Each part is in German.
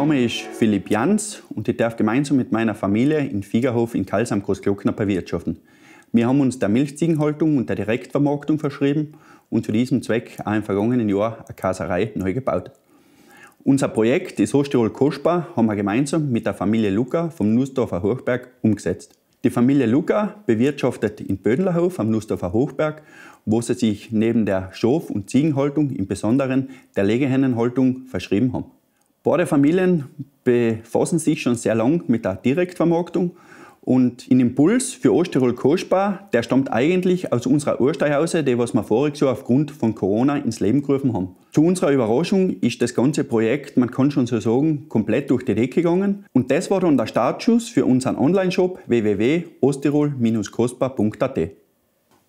Name ist Philipp Jans und ich darf gemeinsam mit meiner Familie in Fiegerhof in Kals am Großglockner bewirtschaften. Wir haben uns der Milchziegenhaltung und der Direktvermarktung verschrieben und zu diesem Zweck auch im vergangenen Jahr eine Kaserei neu gebaut. Unser Projekt ist Osttirol Kostbar haben wir gemeinsam mit der Familie Luca vom Nussdorfer Hochberg umgesetzt. Die Familie Luca bewirtschaftet in Bödlerhof am Nussdorfer Hochberg, wo sie sich neben der Schof- und Ziegenhaltung im Besonderen der Legehennenhaltung verschrieben haben. Beide Familien befassen sich schon sehr lang mit der Direktvermarktung und ein Impuls für Osttirol Kospar, der stammt eigentlich aus unserer Ursteihause, die was wir voriges Jahr aufgrund von Corona ins Leben gerufen haben. Zu unserer Überraschung ist das ganze Projekt, man kann schon so sagen, komplett durch die Decke gegangen. Und das war dann der Startschuss für unseren Online-Shop wwwosttirol kosparat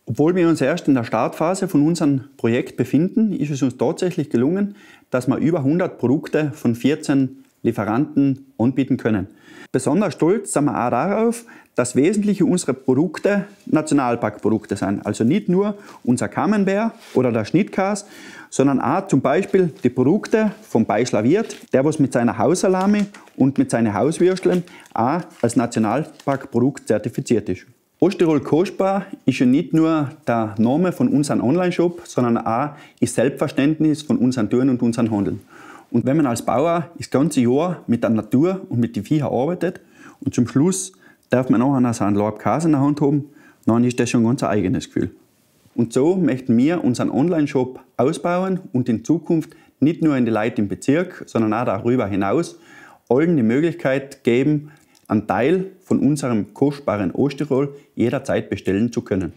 obwohl wir uns erst in der Startphase von unserem Projekt befinden, ist es uns tatsächlich gelungen, dass wir über 100 Produkte von 14 Lieferanten anbieten können. Besonders stolz sind wir auch darauf, dass wesentliche unserer Produkte Nationalparkprodukte sind. Also nicht nur unser Camembert oder der Schnittkäse, sondern auch zum Beispiel die Produkte vom Beischlaviert, der was mit seiner Hausalami und mit seinen Hauswürsteln auch als Nationalparkprodukt zertifiziert ist. Osterol Kostbar ist ja nicht nur der Name von unserem Online-Shop, sondern auch das Selbstverständnis von unseren Touren und unseren Handeln. Und wenn man als Bauer das ganze Jahr mit der Natur und mit den Viecher arbeitet und zum Schluss darf man auch noch so einen Laub Käse in der Hand haben, dann ist das schon ganz ein eigenes Gefühl. Und so möchten wir unseren Online-Shop ausbauen und in Zukunft nicht nur in die Leute im Bezirk, sondern auch darüber hinaus allen die Möglichkeit geben, einen Teil von unserem kostbaren Osttirol jederzeit bestellen zu können.